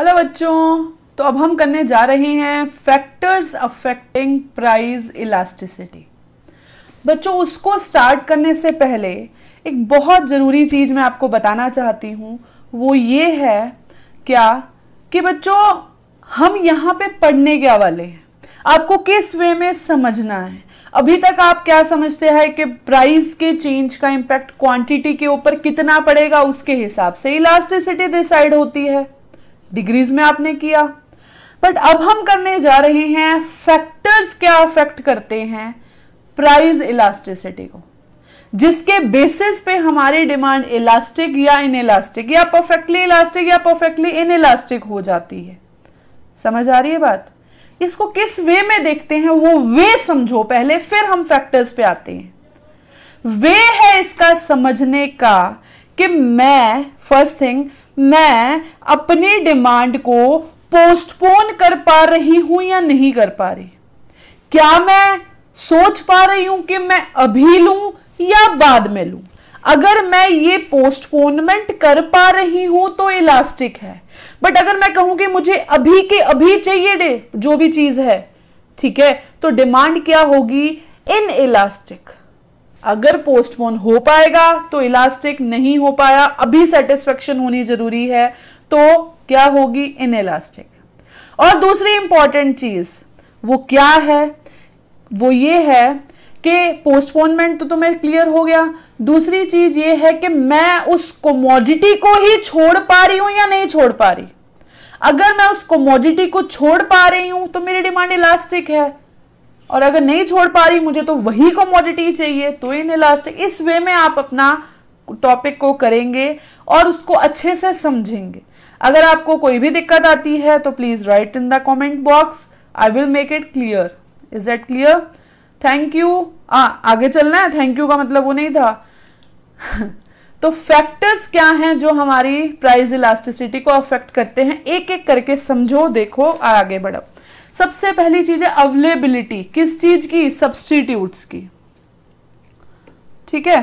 Hello बच्चों तो अब हम करने जा रहे हैं फैक्टर्स अफेक्टिंग प्राइस इलास्टिसिटी बच्चों उसको स्टार्ट करने से पहले एक बहुत ज़रूरी चीज़ मैं आपको बताना चाहती हूँ वो ये है क्या कि बच्चों हम यहाँ पे पढ़ने क्या वाले हैं आपको किस वे में समझना है अभी तक आप क्या समझते हैं कि प्राइस के चेंज का इम्पैक्ट क्वांटिटी के ऊपर कितना पड़ेगा उसके हिसाब से इलास्टिसिटी डिसाइड होती है डिग्रीज में आपने किया बट अब हम करने जा रहे हैं फैक्टर्स क्या अफेक्ट करते हैं प्राइस इलास्टिसिटी को जिसके बेसिस पे हमारी डिमांड इलास्टिक या इन इलास्टिक या परफेक्टली इलास्टिक या परफेक्टली इन इलास्टिक हो जाती है समझ आ रही है बात इसको किस वे में देखते हैं वो वे समझो पहले फिर हम फैक्टर्स पे आते हैं वे है इसका समझने का कि मैं फर्स्ट थिंग मैं अपनी डिमांड को पोस्टपोन कर पा रही हूं या नहीं कर पा रही क्या मैं सोच पा रही हूं कि मैं अभी लू या बाद में लू अगर मैं ये पोस्टपोनमेंट कर पा रही हूं तो इलास्टिक है बट अगर मैं कहूं कि मुझे अभी के अभी चाहिए डे जो भी चीज है ठीक है तो डिमांड क्या होगी इन इलास्टिक अगर पोस्टपोन हो पाएगा तो इलास्टिक नहीं हो पाया अभी सेटिस्फेक्शन होनी जरूरी है तो क्या होगी इन इलास्टिक और दूसरी इंपॉर्टेंट चीज वो क्या है वो ये है कि पोस्टपोनमेंट तो तुम्हें क्लियर हो गया दूसरी चीज ये है कि मैं उस कमोडिटी को ही छोड़ पा रही हूं या नहीं छोड़ पा रही अगर मैं उस कमोडिटी को छोड़ पा रही हूं तो मेरी डिमांड इलास्टिक है और अगर नहीं छोड़ पा रही मुझे तो वही कमोडिटी चाहिए तो इन इलास्टिक इस वे में आप अपना टॉपिक को करेंगे और उसको अच्छे से समझेंगे अगर आपको कोई भी दिक्कत आती है तो please write in the comment box I will make it clear is that clear thank you आगे चलना है थैंक यू का मतलब वो नहीं था तो फैक्टर्स क्या हैं जो हमारी प्राइस इलास्टिसिटी को अफेक्ट करते हैं एक एक करके समझो देखो आगे बढ़ो सबसे पहली चीज है अवेलेबिलिटी किस चीज की सब्सटीट्यूट्स की ठीक है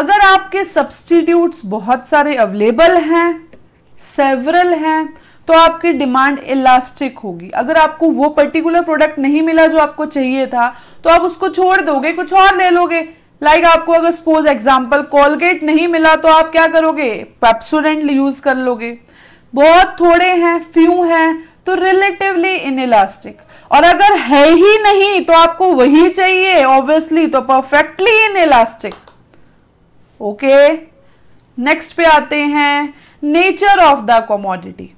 अगर आपके सब्सटीट्यूट्स बहुत सारे अवेलेबल हैं सेवरल हैं तो आपकी डिमांड इलास्टिक होगी अगर आपको वो पर्टिकुलर प्रोडक्ट नहीं मिला जो आपको चाहिए था तो आप उसको छोड़ दोगे कुछ और ले लोगे लाइक like आपको अगर सपोज एग्जाम्पल कोलगेट नहीं मिला तो आप क्या करोगे पेप्सोडेंट यूज कर लोगे बहुत थोड़े हैं फ्यू हैं तो रिलेटिवली इलास्टिक और अगर है ही नहीं तो आपको वही चाहिए ऑब्वियसली तो perfectly inelastic okay next पे आते हैं नेचर ऑफ द कॉमोडिटी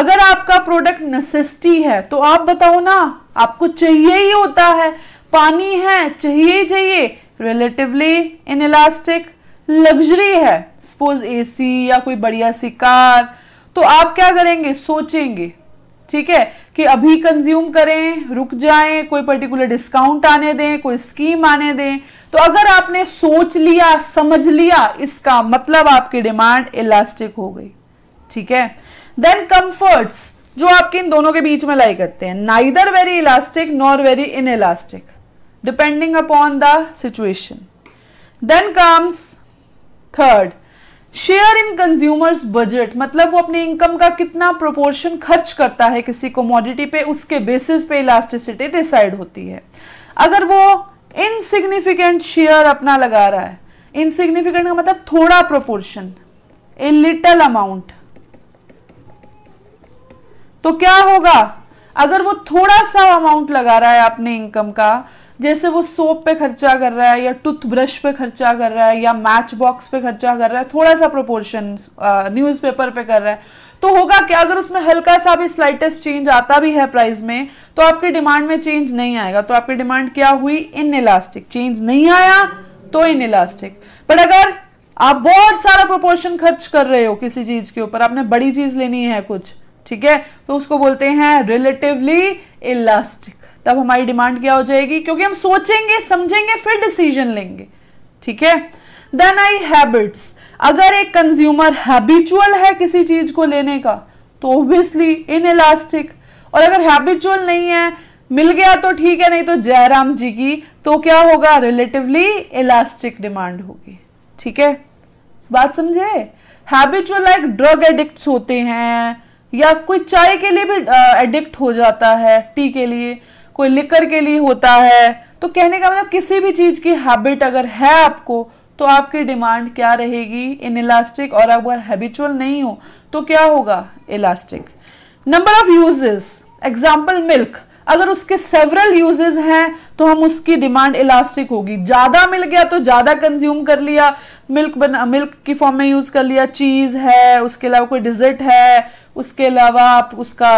अगर आपका प्रोडक्ट नेसेसिटी है तो आप बताओ ना आपको चाहिए ही होता है पानी है चाहिए ही चाहिए रिलेटिवली इलास्टिक लग्जरी है सपोज एसी या कोई बढ़िया सी कार तो आप क्या करेंगे सोचेंगे ठीक है कि अभी कंज्यूम करें रुक जाएं कोई पर्टिकुलर डिस्काउंट आने दें कोई स्कीम आने दें तो अगर आपने सोच लिया समझ लिया इसका मतलब आपकी डिमांड इलास्टिक हो गई ठीक है देन कंफर्ट्स जो आपके इन दोनों के बीच में लाई करते हैं neither very elastic nor very inelastic depending upon the situation. Then comes third share in consumers budget मतलब वो अपने इनकम का कितना प्रोपोर्शन खर्च करता है किसी कमोडिटी पे उसके बेसिस पे इलास्टिसिटी डिसाइड होती है अगर वो इनसिग्निफिकेंट शेयर अपना लगा रहा है इनसिग्निफिकेंट का मतलब थोड़ा प्रोपोर्शन ए लिटल अमाउंट तो क्या होगा अगर वो थोड़ा सा अमाउंट लगा रहा है अपने इनकम का जैसे वो सोप पे खर्चा कर रहा है या टूथब्रश पे खर्चा कर रहा है या मैच बॉक्स पे खर्चा कर रहा है थोड़ा सा प्रोपोर्शन न्यूज़पेपर पे कर रहा है तो होगा क्या अगर उसमें हल्का सा भी स्लाइटेस्ट चेंज आता भी है प्राइस में तो आपकी डिमांड में चेंज नहीं आएगा तो आपकी डिमांड क्या हुई इन इलास्टिक चेंज नहीं आया तो इन इलास्टिक बट अगर आप बहुत सारा प्रोपोर्शन खर्च कर रहे हो किसी चीज के ऊपर आपने बड़ी चीज लेनी है कुछ ठीक है तो उसको बोलते हैं रिलेटिवली इलास्टिक तब हमारी डिमांड क्या हो जाएगी क्योंकि हम सोचेंगे समझेंगे फिर डिसीजन लेंगे ठीक है देन आई हैबिट्स अगर एक कंज्यूमर हैबिचुअल है किसी चीज को लेने का तो ऑब्वियसली इन इलास्टिक और अगर हैबिचुअल नहीं है मिल गया तो ठीक है नहीं तो जयराम जी की तो क्या होगा रिलेटिवली इलास्टिक डिमांड होगी ठीक है बात समझे हैबिचुअल लाइक ड्रग एडिक्ट होते हैं या कोई चाय के लिए भी एडिक्ट हो जाता है टी के लिए कोई लिकर के लिए होता है तो कहने का मतलब किसी भी चीज़ की हैबिट अगर है आपको तो आपकी डिमांड क्या रहेगी इन इलास्टिक और अगर हैबिचुअल नहीं हो तो क्या होगा elastic number of uses example milk अगर उसके सेवरल यूजेस हैं तो हम उसकी डिमांड इलास्टिक होगी ज़्यादा मिल गया तो ज़्यादा कंज्यूम कर लिया मिल्क बना मिल्क की फॉर्म में यूज़ कर लिया चीज़ है उसके अलावा कोई डिजर्ट है उसके अलावा आप उसका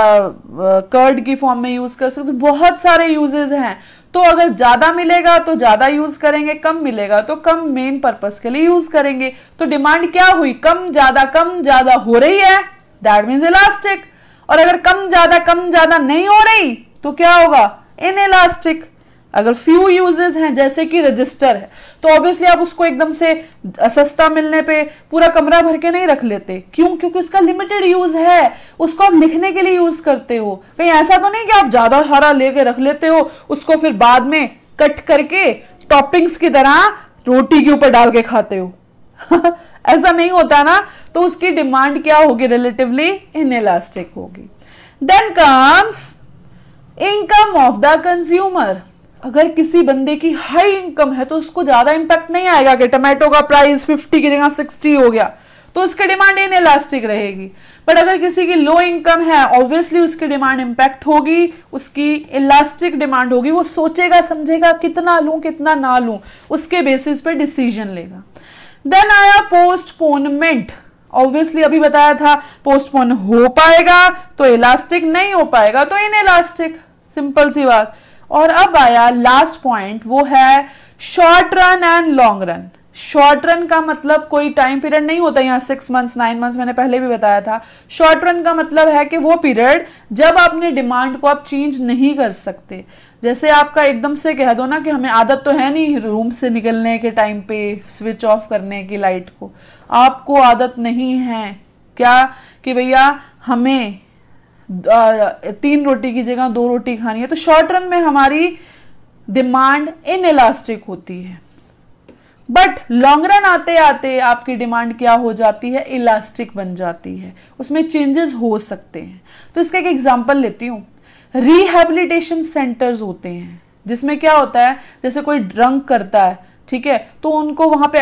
कर्ड की फॉर्म में यूज़ कर सकते बहुत सारे यूजेज हैं तो अगर ज़्यादा मिलेगा तो ज़्यादा यूज़ करेंगे कम मिलेगा तो कम मेन पर्पज के लिए यूज़ करेंगे तो डिमांड क्या हुई कम ज़्यादा कम ज़्यादा हो रही है दैट मीन इलास्टिक और अगर कम ज़्यादा कम ज़्यादा नहीं हो रही तो क्या होगा इन इलास्टिक अगर फ्यू यूजेस हैं जैसे कि रजिस्टर है तो ऑब्वियसली आप उसको एकदम से सस्ता मिलने पे पूरा कमरा भर के नहीं रख लेते क्यों क्योंकि उसका लिमिटेड यूज है उसको आप लिखने के लिए यूज करते हो कहीं ऐसा तो नहीं कि आप ज्यादा सारा लेके रख लेते हो उसको फिर बाद में कट करके टॉपिंग्स की तरह रोटी के ऊपर डाल के खाते हो ऐसा नहीं होता ना तो उसकी डिमांड क्या होगी रिलेटिवली इनएलास्टिक होगी then comes income of the consumer अगर किसी बंदे की हाई इनकम है तो उसको ज्यादा इंपैक्ट नहीं आएगा कि टोमेटो का प्राइस 50 की जगह 60 हो गया तो उसकी डिमांड इन इलास्टिक रहेगी बट अगर किसी की लो इनकम है ऑब्वियसली उसकी डिमांड इंपैक्ट होगी उसकी इलास्टिक डिमांड होगी वो सोचेगा समझेगा कितना लूँ कितना ना लूँ उसके बेसिस पे डिसीजन लेगा देन आया पोस्टपोनमेंट ऑब्वियसली अभी बताया था पोस्टपोन हो पाएगा तो इलास्टिक नहीं हो पाएगा तो इन इलास्टिक सिंपल सी बात और अब आया लास्ट पॉइंट वो है short run and long run short run का मतलब कोई टाइम पीरियड नहीं होता यहाँ सिक्स मंथ्स नाइन मंथ्स मैंने पहले भी बताया था शॉर्ट रन का मतलब है कि वो पीरियड जब आपने डिमांड को आप चेंज नहीं कर सकते जैसे आपका एकदम से कह दो ना कि हमें आदत तो है नहीं रूम से निकलने के टाइम पे स्विच ऑफ करने की लाइट को आपको आदत नहीं है क्या कि भैया हमें तीन रोटी की जगह दो रोटी खानी है तो शॉर्ट रन में हमारी डिमांड इन इलास्टिक होती है बट लॉन्ग रन आते आते आपकी डिमांड क्या हो जाती है इलास्टिक बन जाती है उसमें चेंजेस हो सकते हैं तो इसका एक एग्जाम्पल लेती हूँ रिहेबिलिटेशन सेंटर्स होते हैं जिसमें क्या होता है जैसे कोई ड्रंक करता है ठीक है तो उनको वहाँ पे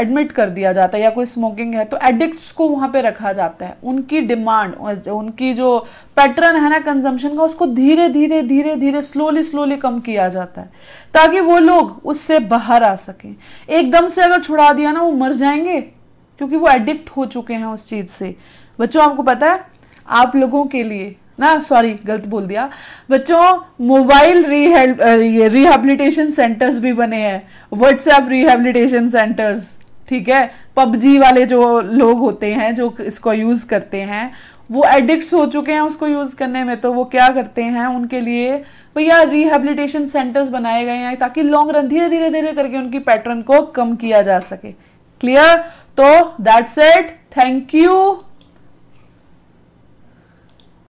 एडमिट कर दिया जाता है या कोई स्मोकिंग है तो एडिक्ट्स को वहाँ पे रखा जाता है उनकी डिमांड उनकी जो पैटर्न है ना कंजम्पशन का उसको धीरे धीरे धीरे धीरे स्लोली स्लोली कम किया जाता है ताकि वो लोग उससे बाहर आ सकें एकदम से अगर छुड़ा दिया ना वो मर जाएंगे क्योंकि वो एडिक्ट हो चुके हैं उस चीज़ से बच्चों आपको पता है आप लोगों के लिए ना सॉरी गलत बोल दिया बच्चों मोबाइल रिहेबिलिटेशन सेंटर्स भी बने हैं व्हाट्सएप रिहेबिलिटेशन सेंटर्स ठीक है पबजी वाले जो लोग होते हैं जो इसको यूज़ करते हैं वो एडिक्ट हो चुके हैं उसको यूज़ करने में तो वो क्या करते हैं उनके लिए भैया रिहेबिलिटेशन सेंटर्स बनाए गए हैं ताकि लॉन्ग रन धीरे धीरे धीरे करके उनकी पैटर्न को कम किया जा सके क्लियर तो दैट्स इट थैंक यू